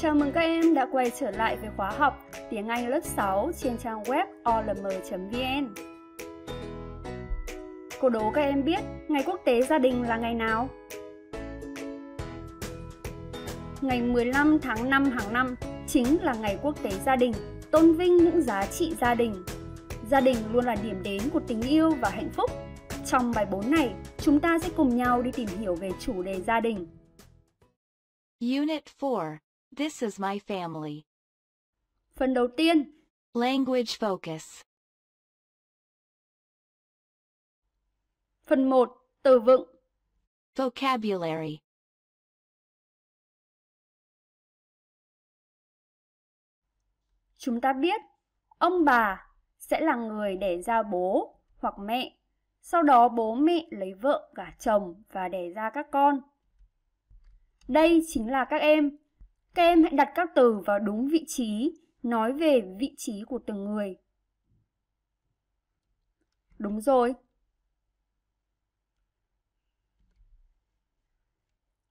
Chào mừng các em đã quay trở lại với khóa học tiếng Anh lớp 6 trên trang web olm.vn. Cô đố các em biết ngày quốc tế gia đình là ngày nào? Ngày 15 tháng 5 hàng năm chính là ngày quốc tế gia đình, tôn vinh những giá trị gia đình. Gia đình luôn là điểm đến của tình yêu và hạnh phúc. Trong bài 4 này, chúng ta sẽ cùng nhau đi tìm hiểu về chủ đề gia đình. Unit 4 This is my family. Phần đầu tiên. Language focus. Phần 1. Từ vựng. Vocabulary. Chúng ta biết ông bà sẽ là người đẻ ra bố hoặc mẹ, sau đó bố mẹ lấy vợ cả chồng và đẻ ra các con. Đây chính là các em các em hãy đặt các từ vào đúng vị trí, nói về vị trí của từng người. Đúng rồi.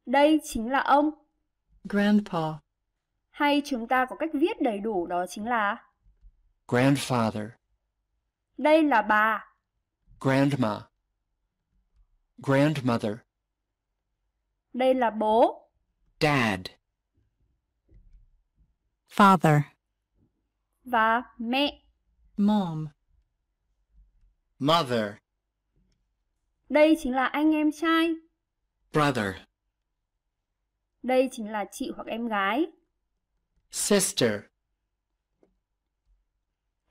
Đây chính là ông. Grandpa. Hay chúng ta có cách viết đầy đủ đó chính là Grandfather. Đây là bà. Grandma. Grandmother. Đây là bố. Dad father và mẹ mom mother đây chính là anh em trai brother đây chính là chị hoặc em gái sister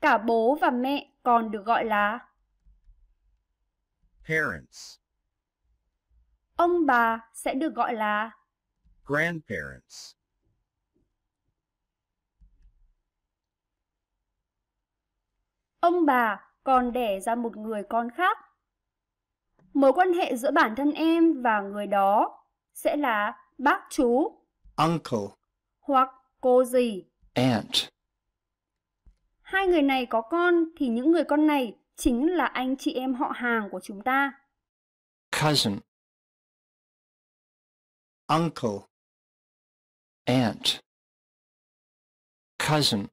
cả bố và mẹ còn được gọi là parents ông bà sẽ được gọi là grandparents ông bà còn đẻ ra một người con khác. Mối quan hệ giữa bản thân em và người đó sẽ là bác chú, uncle, hoặc cô dì, aunt. Hai người này có con thì những người con này chính là anh chị em họ hàng của chúng ta. Cousin, uncle, aunt, cousin.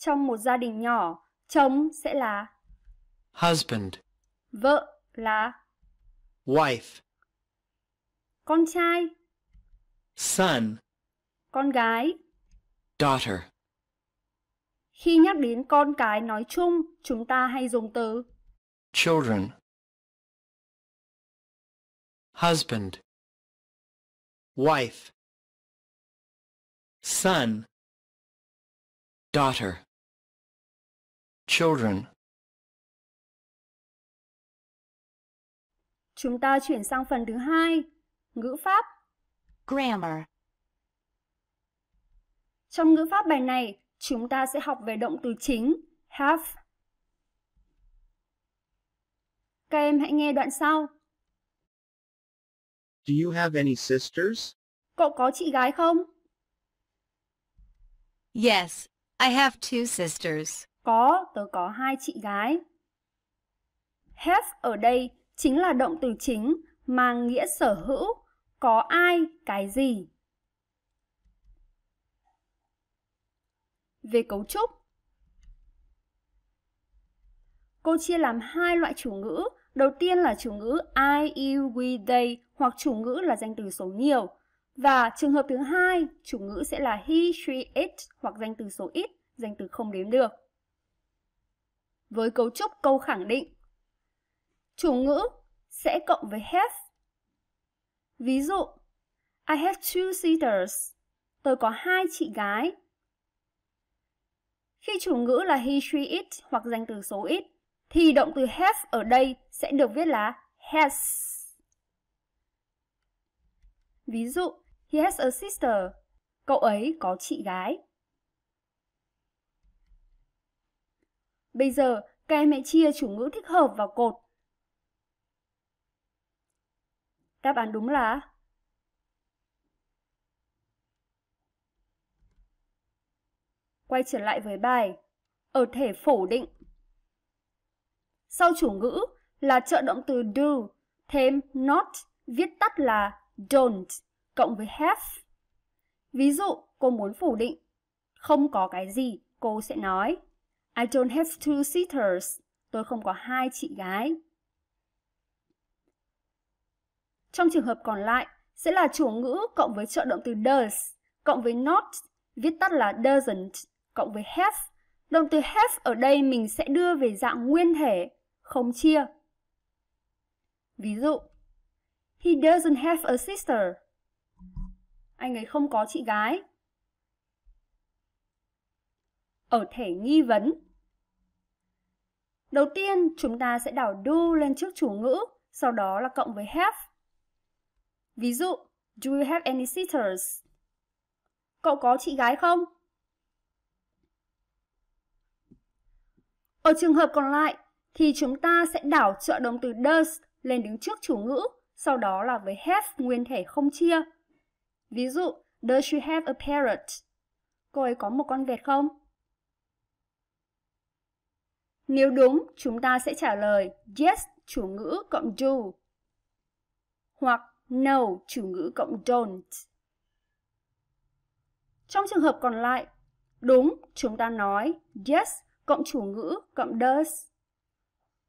trong một gia đình nhỏ, chồng sẽ là husband, vợ là wife, con trai son, con gái daughter. Khi nhắc đến con cái nói chung, chúng ta hay dùng từ children, husband, wife, son, daughter children. Chúng ta chuyển sang phần thứ hai, ngữ pháp. Grammar. Trong ngữ pháp bài này, chúng ta sẽ học về động từ chính have. Các em hãy nghe đoạn sau. Do you have any sisters? Cậu có chị gái không? Yes, I have two sisters. Có, tớ có hai chị gái. Has ở đây chính là động từ chính mang nghĩa sở hữu, có ai, cái gì. Về cấu trúc Cô chia làm hai loại chủ ngữ, đầu tiên là chủ ngữ I, you, e, we, they hoặc chủ ngữ là danh từ số nhiều. Và trường hợp thứ hai, chủ ngữ sẽ là he, she, it hoặc danh từ số ít, danh từ không đếm được với cấu trúc câu khẳng định. Chủ ngữ sẽ cộng với have. Ví dụ, I have two sisters. Tôi có hai chị gái. Khi chủ ngữ là he, she, it hoặc danh từ số it, thì động từ have ở đây sẽ được viết là has. Ví dụ, he has a sister. Cậu ấy có chị gái. Bây giờ, các em hãy chia chủ ngữ thích hợp vào cột. Đáp án đúng là Quay trở lại với bài Ở thể phủ định Sau chủ ngữ là trợ động từ do thêm not viết tắt là don't cộng với have. Ví dụ, cô muốn phủ định không có cái gì, cô sẽ nói I don't have two sisters. Tôi không có hai chị gái. Trong trường hợp còn lại, sẽ là chủ ngữ cộng với trợ động từ does, cộng với not, viết tắt là doesn't, cộng với have. Động từ have ở đây mình sẽ đưa về dạng nguyên thể, không chia. Ví dụ, He doesn't have a sister. Anh ấy không có chị gái. Ở thể nghi vấn, Đầu tiên, chúng ta sẽ đảo do lên trước chủ ngữ, sau đó là cộng với have. Ví dụ, do you have any sisters? Cậu có chị gái không? Ở trường hợp còn lại, thì chúng ta sẽ đảo trợ động từ does lên đứng trước chủ ngữ, sau đó là với have nguyên thể không chia. Ví dụ, does she have a parrot? Cô ấy có một con vẹt không? Nếu đúng, chúng ta sẽ trả lời yes chủ ngữ cộng do hoặc no chủ ngữ cộng don't. Trong trường hợp còn lại, đúng chúng ta nói yes cộng chủ ngữ cộng does.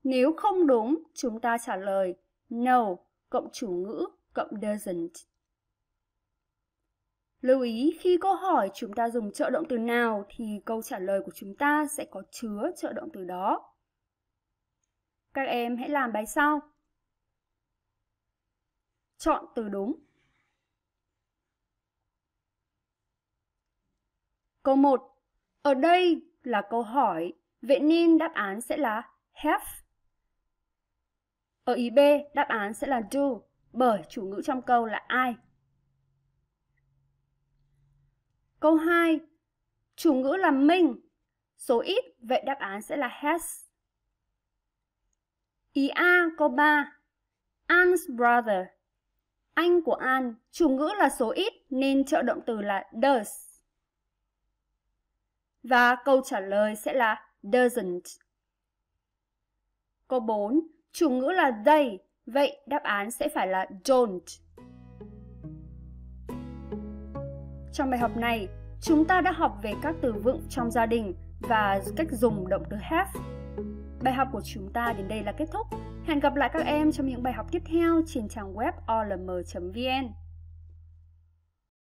Nếu không đúng, chúng ta trả lời no cộng chủ ngữ cộng doesn't. Lưu ý khi câu hỏi chúng ta dùng trợ động từ nào thì câu trả lời của chúng ta sẽ có chứa trợ động từ đó. Các em hãy làm bài sau. Chọn từ đúng. Câu 1. Ở đây là câu hỏi, vậy nên đáp án sẽ là have. Ở ý B, đáp án sẽ là do, bởi chủ ngữ trong câu là ai. Câu 2. Chủ ngữ là mình. Số ít, vậy đáp án sẽ là has. Ý A câu 3. Anne's brother. Anh của An, chủ ngữ là số ít nên trợ động từ là does. Và câu trả lời sẽ là doesn't. Câu 4. Chủ ngữ là they, vậy đáp án sẽ phải là don't. Trong bài học này, chúng ta đã học về các từ vựng trong gia đình và cách dùng động từ have. Bài học của chúng ta đến đây là kết thúc. Hẹn gặp lại các em trong những bài học tiếp theo trên trang web olm.vn.